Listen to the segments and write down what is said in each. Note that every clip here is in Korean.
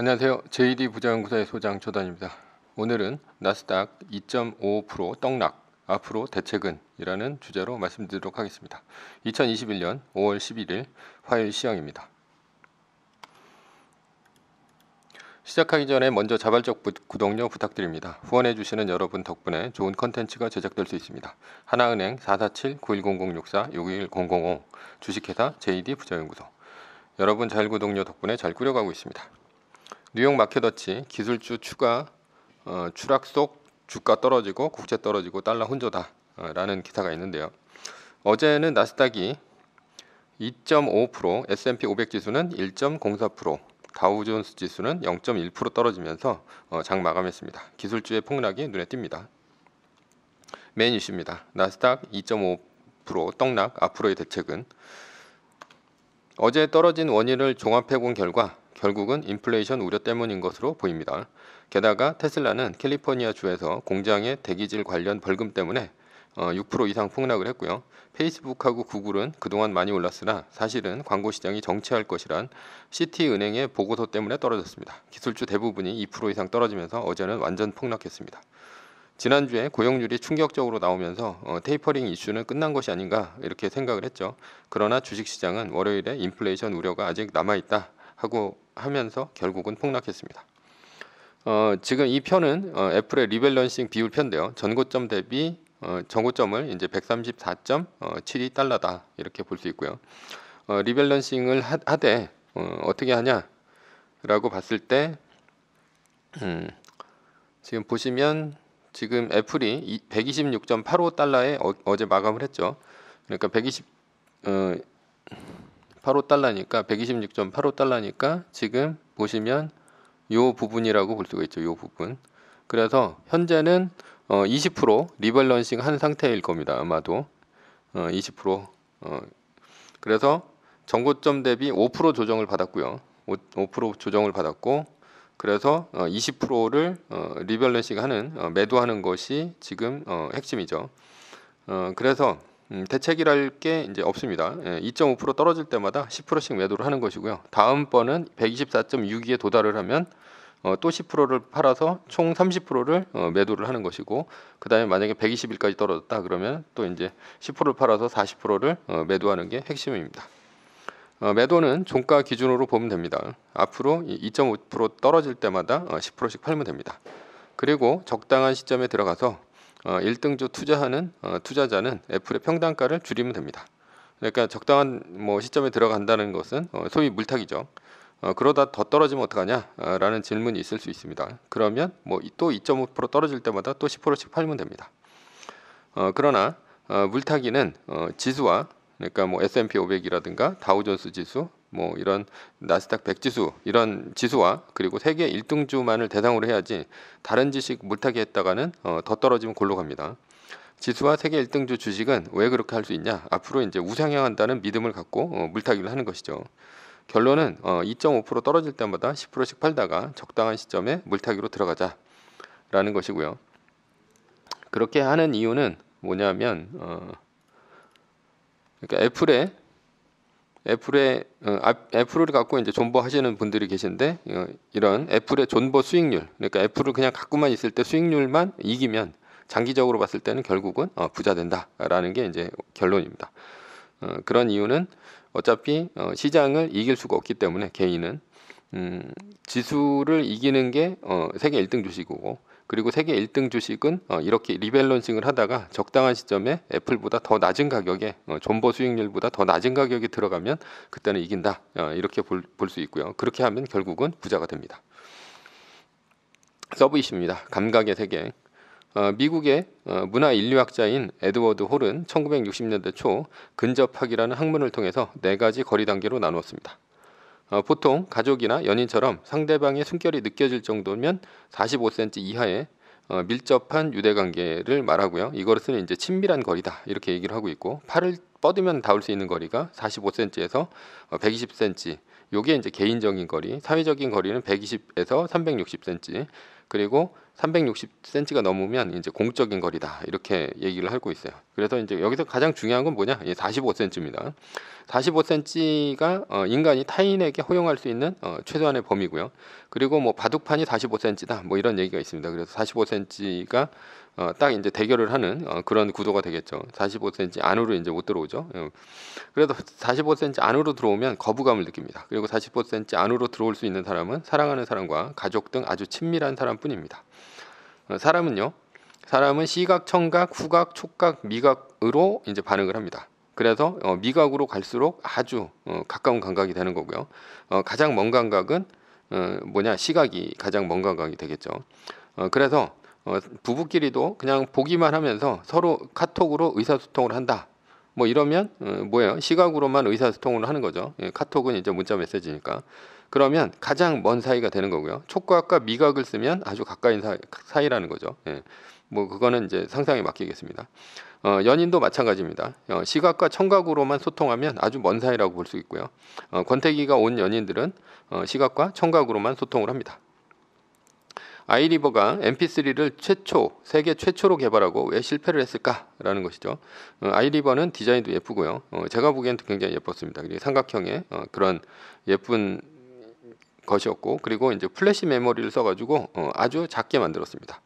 안녕하세요. JD 부자연구사의 소장 조단입니다. 오늘은 나스닥 2.5% 떡락 앞으로 대책은이라는 주제로 말씀드리도록 하겠습니다. 2021년 5월 11일 화요일 시황입니다. 시작하기 전에 먼저 자발적 구독료 부탁드립니다. 후원해 주시는 여러분 덕분에 좋은 컨텐츠가 제작될 수 있습니다. 하나은행 447-910064-61000 주식회사 JD 부자연구소 여러분 잘구독료 덕분에 잘 꾸려가고 있습니다. 뉴욕 마켓어치 기술주 추가 어, 추락 속 주가 떨어지고 국채 떨어지고 달러 혼조다 어, 라는 기사가 있는데요. 어제는 나스닥이 2.5% S&P 500 지수는 1.04% 다우존스 지수는 0.1% 떨어지면서 어, 장 마감했습니다. 기술주의 폭락이 눈에 띕니다. 메인 이슈입니다. 나스닥 2.5% 떡락 앞으로의 대책은 어제 떨어진 원인을 종합해 본 결과 결국은 인플레이션 우려 때문인 것으로 보입니다. 게다가 테슬라는 캘리포니아 주에서 공장의 대기질 관련 벌금 때문에 6% 어, 이상 폭락을 했고요. 페이스북하고 구글은 그동안 많이 올랐으나 사실은 광고 시장이 정체할 것이란 시티은행의 보고서 때문에 떨어졌습니다. 기술주 대부분이 2% 이상 떨어지면서 어제는 완전 폭락했습니다. 지난주에 고용률이 충격적으로 나오면서 어, 테이퍼링 이슈는 끝난 것이 아닌가 이렇게 생각을 했죠. 그러나 주식시장은 월요일에 인플레이션 우려가 아직 남아있다 하고 하면서 결국은 폭락했습니다. 어, 지금 이 편은 어, 애플의 리밸런싱 비율 편데요 전고점 대비 어, 전고점을 이제 134.72달러다 이렇게 볼 수 있고요. 어, 리밸런싱을 하, 하되 어, 떻게 하냐라고 봤을 때 음, 지금 보시면 지금 애플이 126.85달러에 어, 제 마감을 했죠. 그러니까 120 어, 8호달러니까1 2 6 8호달러니까 지금 보시면 요 부분이라고 볼 수가 있죠. 요 부분. 그래서 현재는 어, 20% 리밸런싱 한 상태일 겁니다. 아마도 어, 20% 어, 그래서 전고점 대비 5% 조정을 받았고요. 5, 5% 조정을 받았고 그래서 어, 20%를 어, 리밸런싱하는 어, 매도하는 것이 지금 어, 핵심이죠. 어, 그래서 음, 대책이랄 게 이제 없습니다. 예, 2.5% 떨어질 때마다 10%씩 매도를 하는 것이고요. 다음 번은 124.62에 도달을 하면 어, 또 10%를 팔아서 총 30%를 어, 매도를 하는 것이고 그다음에 만약에 120일까지 떨어졌다 그러면 또 이제 10%를 팔아서 40%를 어, 매도하는 게 핵심입니다. 어, 매도는 종가 기준으로 보면 됩니다. 앞으로 2.5% 떨어질 때마다 어, 10%씩 팔면 됩니다. 그리고 적당한 시점에 들어가서 1등주 어, 투자하는 어, 투자자는 애플의 평단가를 줄이면 됩니다. 그러니까 적당한 뭐 시점에 들어간다는 것은 어, 소위 물타기죠. 그러다 더 떨어지면 어떡하냐라는 질문이 있을 수 있습니다. 그러면 뭐또2.5% 떨어질 때마다 또 10%씩 팔면 됩니다. 그러나 물타기는 지수와 그러니까 뭐 S&P 500이라든가 다우존스 지수 뭐 이런 나스닥 백지수 이런 지수와 그리고 세계 일등주만을 대상으로 해야지 다른 지식 물타기 했다가는 어, 더 떨어지면 골로 갑니다. 지수와 세계 일등주 주식은 왜 그렇게 할 수 있냐? 앞으로 이제 우상향한다는 믿음을 갖고 어, 물타기를 하는 것이죠. 결론은 어, 2.5% 떨어질 때마다 10%씩 팔다가 적당한 시점에 물타기로 들어가자라는 것이고요. 그렇게 하는 이유는 뭐냐면 어, 그러니까 애플의 애플의 어, 아, 애플을 갖고 이제 존버 하시는 분들이 계신데 어, 이런 애플의 존버 수익률 그러니까 애플을 그냥 갖고만 있을 때 수익률만 이기면 장기적으로 봤을 때는 결국은 어, 부자 된다라는 게 이제 결론입니다. 그런 이유는 어차피 시장을 이길 수가 없기 때문에 개인은 음, 지수를 이기는 게 세계 1등 주식이고 그리고 세계 1등 주식은 어, 이렇게 리밸런싱을 하다가 적당한 시점에 애플보다 더 낮은 가격에 어, 존버 수익률보다 더 낮은 가격에 들어가면 그때는 이긴다 어, 이렇게 볼 수 있고요. 그렇게 하면 결국은 부자가 됩니다. 서브 이십입니다 감각의 세계. 어, 미국의 어, 문화 인류학자인 에드워드 홀은 1960년대 초 근접학이라는 학문을 통해서 네 가지 거리 단계로 나누었습니다. 어, 보통 가족이나 연인처럼 상대방의 숨결이 느껴질 정도면 45cm 이하의 어, 밀접한 유대 관계를 말하고요. 이것은 이제 친밀한 거리다 이렇게 얘기를 하고 있고 팔을 뻗으면 닿을 수 있는 거리가 45cm에서 120cm. 어, 요게 이제 개인적인 거리, 사회적인 거리는 120에서 360cm. 그리고 360cm가 넘으면 이제 공적인 거리다 이렇게 얘기를 하고 있어요. 그래서 이제 여기서 가장 중요한 건 뭐냐? 예, 45cm입니다. 45cm가 어, 인간이 타인에게 허용할 수 있는 어, 최소한의 범위고요. 그리고 뭐 바둑판이 45cm다 뭐 이런 얘기가 있습니다. 그래서 45cm가 어, 딱 이제 대결을 하는 어, 그런 구도가 되겠죠. 45cm 안으로 이제 못 들어오죠. 예. 그래도 45cm 안으로 들어오면 거부감을 느낍니다. 그리고 45cm 안으로 들어올 수 있는 사람은 사랑하는 사람과 가족 등 아주 친밀한 사람뿐입니다. 어, 사람은요. 사람은 시각, 청각, 후각, 촉각, 미각으로 이제 반응을 합니다. 그래서 어, 미각으로 갈수록 아주 어, 가까운 감각이 되는 거고요. 어, 가장 먼 감각은 어, 뭐냐 시각이 가장 먼 감각이 되겠죠. 어, 그래서 어, 부부끼리도 그냥 보기만 하면서 서로 카톡으로 의사소통을 한다. 뭐 이러면 어, 뭐예요? 시각으로만 의사소통을 하는 거죠. 예, 카톡은 이제 문자 메시지니까. 그러면 가장 먼 사이가 되는 거고요. 촉각과 미각을 쓰면 아주 가까이 사이, 라는 거죠. 예. 뭐 그거는 이제 상상에 맡기겠습니다. 어, 연인도 마찬가지입니다. 어, 시각과 청각으로만 소통하면 아주 먼 사이라고 볼 수 있고요. 어, 권태기가 온 연인들은 어, 시각과 청각으로만 소통을 합니다. 아이리버가 MP3를 최초 세계 최초로 개발하고 왜 실패를 했을까라는 것이죠. 어, 아이리버는 디자인도 예쁘고요. 어, 제가 보기엔 굉장히 예뻤습니다. 그리고 삼각형의 그런 예쁜 것이었고 그리고 이제 플래시 메모리를 써가지고 어, 아주 작게 만들었습니다.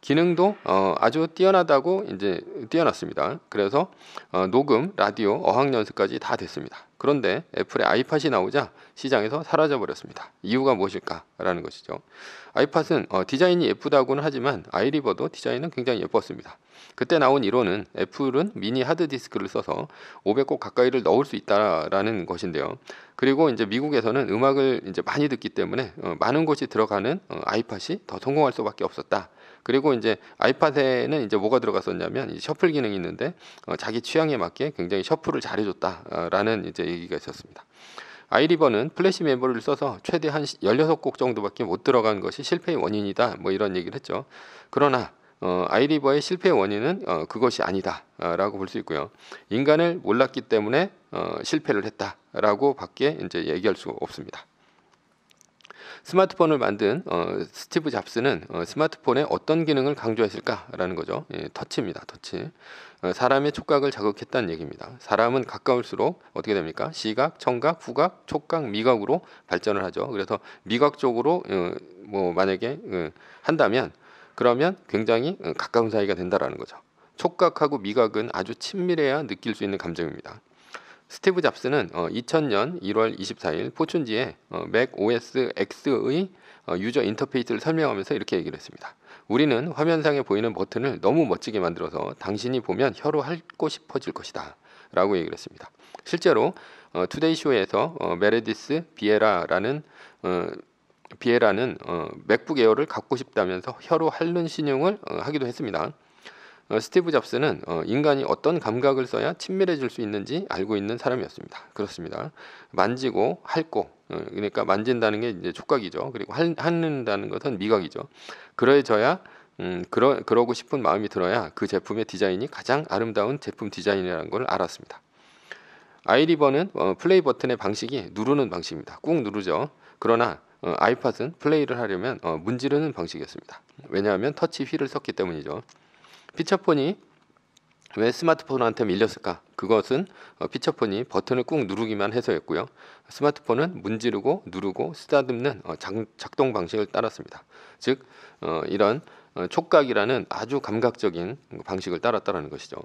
기능도 어, 아주 뛰어나다고 이제 뛰어났습니다. 그래서 어, 녹음, 라디오, 어학 연습까지 다 됐습니다. 그런데 애플의 아이팟이 나오자 시장에서 사라져버렸습니다. 이유가 무엇일까라는 것이죠. 아이팟은 어, 디자인이 예쁘다고는 하지만 아이리버도 디자인은 굉장히 예뻤습니다. 그때 나온 이론은 애플은 미니 하드디스크를 써서 500곡 가까이를 넣을 수 있다라는 것인데요. 그리고 이제 미국에서는 음악을 이제 많이 듣기 때문에 어, 많은 곳이 들어가는 어, 아이팟이 더 성공할 수밖에 없었다. 그리고 이제 아이팟에는 이제 뭐가 들어갔었냐면 셔플 기능이 있는데 어, 자기 취향에 맞게 굉장히 셔플을 잘해줬다라는 이제 얘기가 있었습니다. 아이리버는 플래시 메모리를 써서 최대 한 16곡 정도밖에 못 들어간 것이 실패의 원인이다 뭐 이런 얘기를 했죠. 그러나 어, 아이리버의 실패의 원인은 어, 그것이 아니다라고 어, 볼수 있고요. 인간을 몰랐기 때문에 어, 실패를 했다라고 밖에 이제 얘기할 수 없습니다. 스마트폰을 만든 어, 스티브 잡스는 어, 스마트폰에 어떤 기능을 강조했을까라는 거죠. 예, 터치입니다. 터치. 어, 사람의 촉각을 자극했다는 얘기입니다. 사람은 가까울수록 어떻게 됩니까? 시각, 청각, 후각, 촉각, 미각으로 발전을 하죠. 그래서 미각 쪽으로 어, 뭐 만약에 어, 한다면 그러면 굉장히 어, 가까운 사이가 된다라는 거죠. 촉각하고 미각은 아주 친밀해야 느낄 수 있는 감정입니다. 스티브 잡스는 2000년 1월 24일 포춘지에 어, 맥 OS X의 어, 유저 인터페이스를 설명하면서 이렇게 얘기를 했습니다. 우리는 화면상에 보이는 버튼을 너무 멋지게 만들어서 당신이 보면 혀로 핥고 싶어질 것이다. 라고 얘기를 했습니다. 실제로 어, 투데이 쇼에서 어, 메레디스 비에라라는 어, 비에라는 어, 맥북 에어를 갖고 싶다면서 혀로 핥는 신용을 어, 하기도 했습니다. 어, 스티브 잡스는 어, 인간이 어떤 감각을 써야 친밀해질 수 있는지 알고 있는 사람이었습니다. 그렇습니다. 만지고 핥고 어, 그러니까 만진다는 게 이제 촉각이죠. 그리고 핥는다는 것은 미각이죠. 그래져야 음, 그러, 그러고 싶은 마음이 들어야 그 제품의 디자인이 가장 아름다운 제품 디자인이라는 걸 알았습니다. 아이리버는 어, 플레이 버튼의 방식이 누르는 방식입니다. 꾹 누르죠. 그러나 어, 아이팟은 플레이를 하려면 어, 문지르는 방식이었습니다. 왜냐하면 터치 휠을 썼기 때문이죠. 피처폰이 왜 스마트폰한테 밀렸을까? 그것은 어, 피처폰이 버튼을 꾹 누르기만 해서였고요. 스마트폰은 문지르고 누르고 쓰다듬는 어, 작동 방식을 따랐습니다. 즉 어, 이런 촉각이라는 아주 감각적인 방식을 따랐다는 것이죠.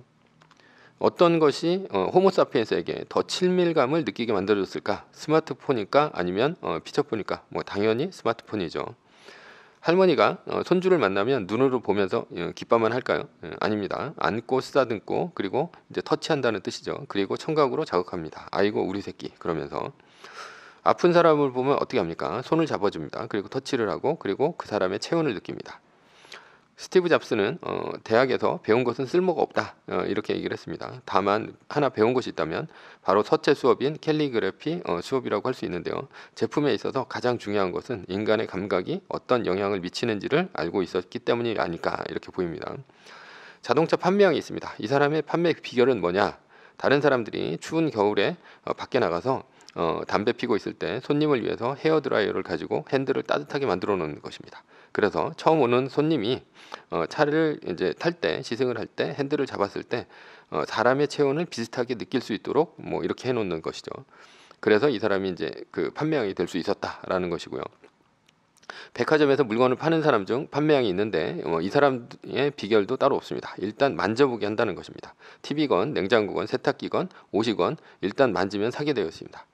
어떤 것이 호모사피엔스에게 더 친밀감을 느끼게 만들어줬을까? 스마트폰일까? 아니면 피처폰일까? 뭐 당연히 스마트폰이죠. 할머니가 어, 손주를 만나면 눈으로 보면서 예, 기뻐만 할까요? 예, 아닙니다. 안고 쓰다듬고 그리고 이제 터치한다는 뜻이죠. 그리고 청각으로 자극합니다. 아이고 우리 새끼 그러면서 아픈 사람을 보면 어떻게 합니까? 손을 잡아줍니다. 그리고 터치를 하고 그리고 그 사람의 체온을 느낍니다. 스티브 잡스는 어, 대학에서 배운 것은 쓸모가 없다 어, 이렇게 얘기를 했습니다. 다만 하나 배운 것이 있다면 바로 서체 수업인 캘리그래피 어, 수업이라고 할 수 있는데요. 제품에 있어서 가장 중요한 것은 인간의 감각이 어떤 영향을 미치는지를 알고 있었기 때문이 아닐까 이렇게 보입니다. 자동차 판매왕이 있습니다. 이 사람의 판매 비결은 뭐냐? 다른 사람들이 추운 겨울에 어, 밖에 나가서 어, 담배 피고 있을 때 손님을 위해서 헤어 드라이어를 가지고 핸들을 따뜻하게 만들어 놓는 것입니다. 그래서 처음 오는 손님이 어, 차를 이제 탈 때 시승을 할 때 핸들을 잡았을 때 어, 사람의 체온을 비슷하게 느낄 수 있도록 뭐 이렇게 해 놓는 것이죠. 그래서 이 사람이 이제 그 판매왕이 될 수 있었다라는 것이고요. 백화점에서 물건을 파는 사람 중 판매량이 있는데 어, 이 사람의 비결도 따로 없습니다. 일단 만져보게 한다는 것입니다. TV건, 냉장고건, 세탁기건, 옷이건 일단 만지면 사게 되었습니다.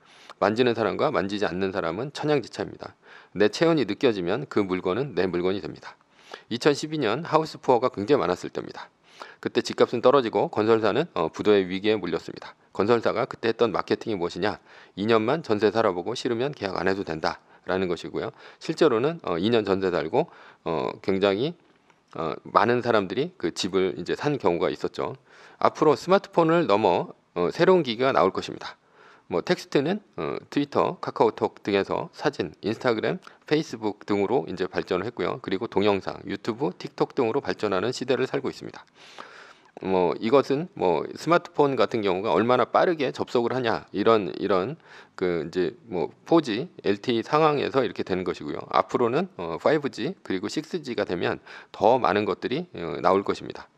만지는 사람과 만지지 않는 사람은 천양지차입니다. 내 체온이 느껴지면 그 물건은 내 물건이 됩니다. 2012년 하우스 푸어가 굉장히 많았을 때입니다. 그때 집값은 떨어지고 건설사는 어, 부도의 위기에 물렸습니다. 건설사가 그때 했던 마케팅이 무엇이냐? 2년만 전세 살아보고 싫으면 계약 안 해도 된다. 라는 것이고요. 실제로는 2년 어, 전세 살고 어, 굉장히 많은 사람들이 그 집을 이제 산 경우가 있었죠. 앞으로 스마트폰을 넘어 새로운 기기가 나올 것입니다. 뭐 텍스트는 어, 트위터, 카카오톡 등에서 사진, 인스타그램, 페이스북 등으로 이제 발전을 했고요. 그리고 동영상, 유튜브, 틱톡 등으로 발전하는 시대를 살고 있습니다. 뭐 이것은 뭐 스마트폰 같은 경우가 얼마나 빠르게 접속을 하냐 이런 이런 그 이제 뭐 4G, LTE 상황에서 이렇게 되는 것이고요. 앞으로는 어 5G 그리고 6G가 되면 더 많은 것들이 어 나올 것입니다.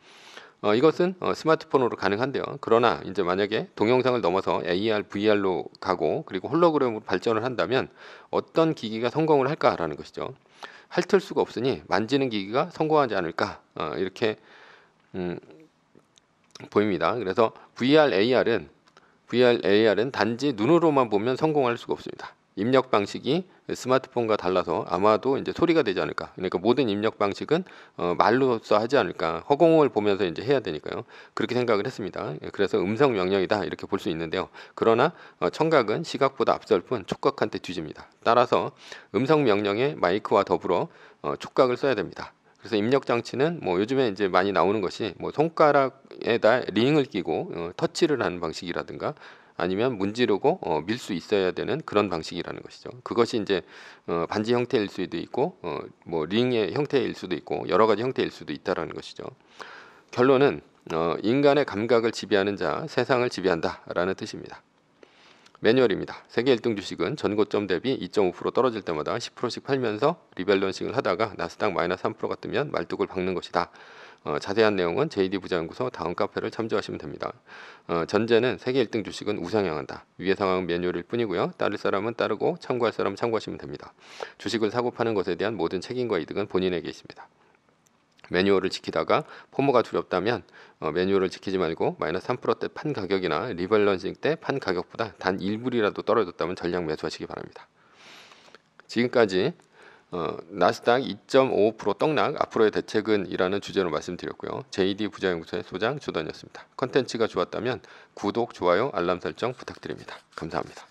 어, 이것은 어, 스마트폰으로 가능한데요. 그러나 이제 만약에 동영상을 넘어서 AR, VR로 가고 그리고 홀로그램으로 발전을 한다면 어떤 기기가 성공을 할까라는 것이죠. 핥을 수가 없으니 만지는 기기가 성공하지 않을까 어, 이렇게 음, 보입니다. 그래서 VR, AR은 VR, AR은 단지 눈으로만 보면 성공할 수가 없습니다. 입력 방식이 스마트폰과 달라서 아마도 이제 소리가 되지 않을까. 그러니까 모든 입력 방식은 어, 말로써 하지 않을까. 허공을 보면서 이제 해야 되니까요. 그렇게 생각을 했습니다. 예, 그래서 음성 명령이다 이렇게 볼 수 있는데요. 그러나 어, 청각은 시각보다 앞설 뿐 촉각한테 뒤집니다. 따라서 음성 명령에 마이크와 더불어 어, 촉각을 써야 됩니다. 그래서 입력 장치는 뭐 요즘에 이제 많이 나오는 것이 뭐 손가락에다 링을 끼고 어, 터치를 하는 방식이라든가 아니면 문지르고 어, 밀수 있어야 되는 그런 방식이라는 것이죠. 그것이 이제 어, 반지 형태일 수도 있고 어, 뭐 링의 형태일 수도 있고 여러 가지 형태일 수도 있다라는 것이죠. 결론은 어, 인간의 감각을 지배하는 자, 세상을 지배한다라는 뜻입니다. 매뉴얼입니다. 세계 1등 주식은 전고점 대비 2.5% 떨어질 때마다 10%씩 팔면서 리밸런싱을 하다가 나스닥 마이너스 3%가 뜨면 말뚝을 박는 것이다. 어, 자세한 내용은 JD 부자연구소 다음 카페를 참조하시면 됩니다. 어, 전제는 세계 1등 주식은 우상향한다. 위의 상황은 매뉴일 뿐이고요. 따를 사람은 따르고 참고할 사람은 참고하시면 됩니다. 주식을 사고 파는 것에 대한 모든 책임과 이득은 본인에게 있습니다. 매뉴얼을 지키다가 포모가 두렵다면 어, 매뉴얼을 지키지 말고 마이너스 3%대 판 가격이나 리밸런싱 때 판 가격보다 단 1불이라도 떨어졌다면 전량 매수하시기 바랍니다. 지금까지 어, 나스닥 2.5% 떡락 앞으로의 대책은이라는 주제로 말씀드렸고요. JD 부자연구소의 소장 조단이었습니다. 컨텐츠가 좋았다면 구독, 좋아요, 알람 설정 부탁드립니다. 감사합니다.